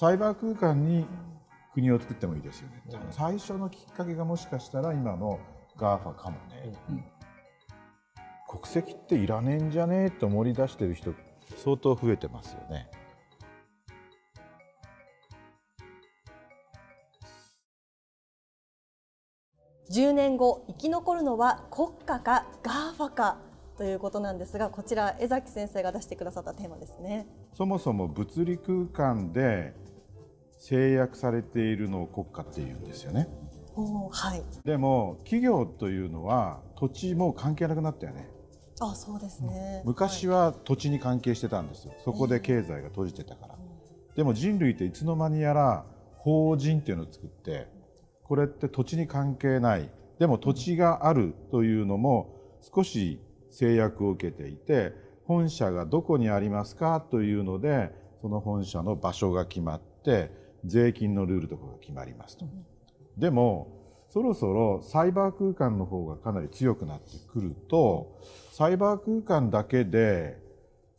サイバー空間に国を作ってもいいですよね、うん、最初のきっかけがもしかしたら今の GAFA かもね、うん、国籍っていらねえんじゃねえと盛り出してる人相当増えてますよね。10年後生き残るのは国家か GAFA かということなんですがこちら江崎先生が出してくださったテーマですねそもそも物理空間で制約されているのを国家っていうんですよね。はい、でも企業というのは土地も関係なくなったよね。あそうですね、昔は土地に関係してたんですよ、はい、そこで経済が閉じてたから、えー、でも人類っていつの間にやら法人っていうのを作ってこれって土地に関係ないでも土地があるというのも少し制約を受けていて本社がどこにありますかというのでその本社の場所が決まって税金のルールとかが決まりますと。でもそろそろサイバー空間の方がかなり強くなってくるとサイバー空間だけで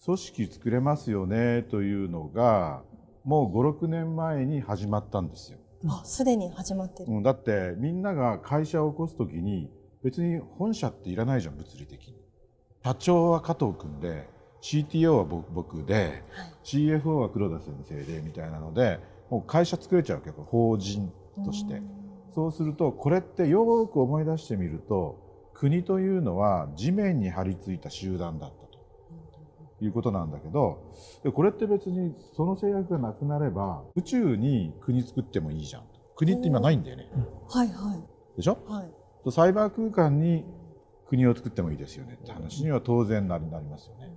組織作れますよねというのがもう56年前に始まったんですよ。あすでに始まってる、うん、だってみんなが会社を起こす時に別に本社っていらないじゃん物理的に。社長は加藤君で CTO は僕で、はい、CFO は黒田先生でみたいなのでもう会社作れちゃうけど法人として。そうするとこれってよく思い出してみると国というのは地面に張り付いた集団だったということなんだけどこれって別にその制約がなくなれば宇宙に国作ってもいいじゃん国って今ないんだよね。はいはい、でしょ、はい、サイバー空間に国を作ってもいいですよねって話には当然なりますよね。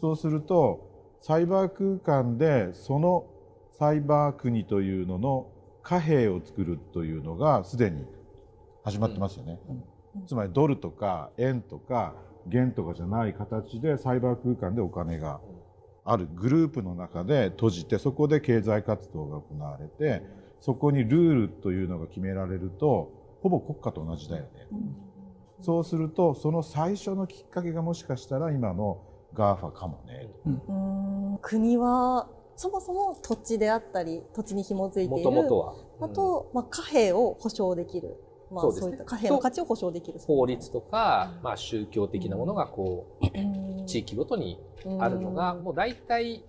そうするとサイバー空間でそのサイバー国というのの貨幣を作るというのがすでに始まってますよね、うんうん、つまりドルとか円とか元とかじゃない形でサイバー空間でお金があるグループの中で閉じてそこで経済活動が行われてそこにルールというのが決められるとほぼ国家と同じだよね、うん、そうするとその最初のきっかけがもしかしたら今の GAFA かもね、国はそもそも土地であったり土地に紐づいているもとは、あと、まあ、貨幣を保証できる、まあ、そういった貨幣の価値を保証できる法律とか、まあ、宗教的なものがこう、地域ごとにあるのが、もう大体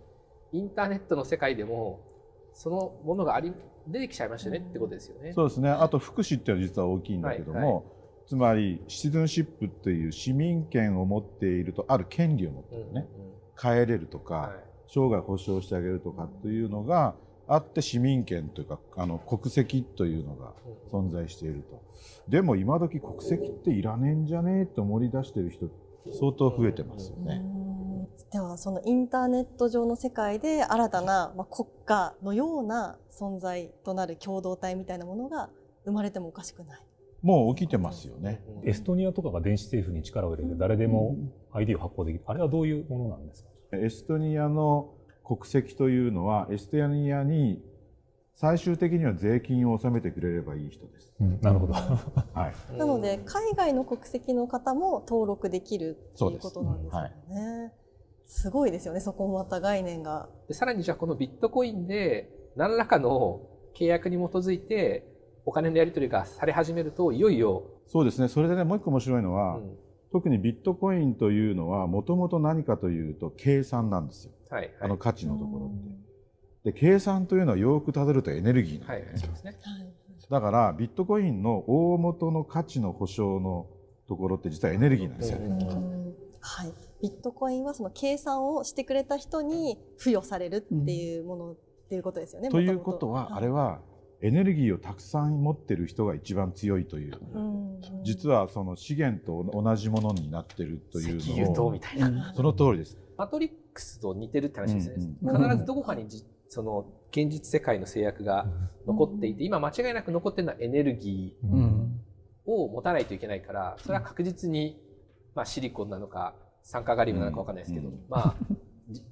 インターネットの世界でもそのものがあり出てきちゃいましたねってことですよね。そうですねあと福祉っていうのは実は大きいんだけども、はいはい、つまりシチズンシップっていう市民権を持っているとある権利を持ってるね、うんうん、帰れるとか、はい生涯保障してあげるとかっていうのがあって市民権というかあの国籍というのが存在しているとでも今時国籍っていらねえんじゃねえと思い出してる人相当増えてますよね。ではそのインターネット上の世界で新たな、まあ、国家のような存在となる共同体みたいなものが生まれてもおかしくないもう起きてますよねエストニアとかが電子政府に力を入れて誰でも ID を発行できるあれはどういうものなんですかエストニアの国籍というのはエストニアに最終的には税金を納めてくれればいい人です。うん、なるほど。はい。なので海外の国籍の方も登録できるということなんですよね。すうんはい、すごいですよね。そこもまた概念が。でさらにじゃあこのビットコインで何らかの契約に基づいてお金のやり取りがされ始めるといよいよ。そうですね。それでねもう一個面白いのは、うん、特にビットコインというのはもともと何かというと計算なんですよ、はいはい、あの価値のところって。で計算というのはよくたどるとエネルギーなんですね、はいはい、だからビットコインの大元の価値の保証のところって実はエネルギーなんですよね。はい、ビットコインはその計算をしてくれた人に付与されるっていうもの、っていうことですよね。ということは、あれはエネルギーをたくさん持ってる人が一番強いという実はその資源と同じものになってるというのを石油みたいなその通りですマトリックスと似てるって話ですね、うんうん、必ずどこかにじその現実世界の制約が残っていて今間違いなく残ってるのはエネルギーを持たないといけないからそれは確実に、まあ、シリコンなのか酸化ガリウムなのか分かんないですけど、うんうん、まあ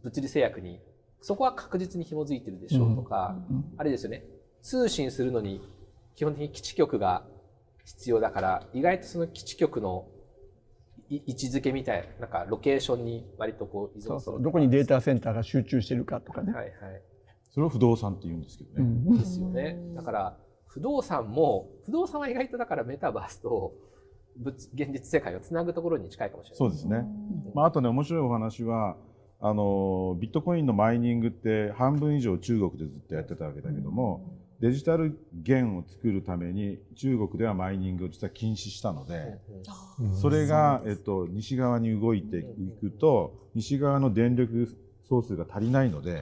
物理制約にそこは確実に紐づいてるでしょうとか、あれですよね通信するのに基本的に基地局が必要だから意外とその基地局の位置づけみたいななんかロケーションに割とこう依存するどこにデータセンターが集中してるかとかね、はいはい、それを不動産って言うんですけどね、うん、ですよねだから不動産も不動産は意外とだからメタバースと物現実世界をつなぐところに近いかもしれないそうですね、まあ、あとね面白いお話はあのビットコインのマイニングって半分以上中国でずっとやってたわけだけども、デジタル元を作るために中国ではマイニングを実は禁止したのでそれがえっと西側に動いていくと西側の電力総数が足りないので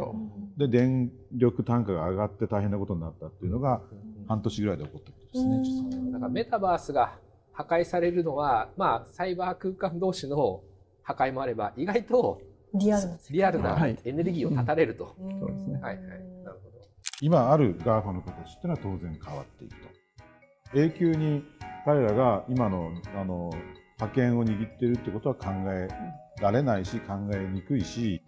で電力単価が上がって大変なことになったっていうのが半年ぐらいで起こったことですね。なんかメタバースが破壊されるのは、まあ、サイバー空間同士の破壊もあれば意外とリアルなエネルギーを断たれると。そうですね、はいはい、なるほど今ある GAFA の形っていうのは当然変わっていくと。永久に彼らが今のあの覇権を握っているってことは考えられないし考えにくいし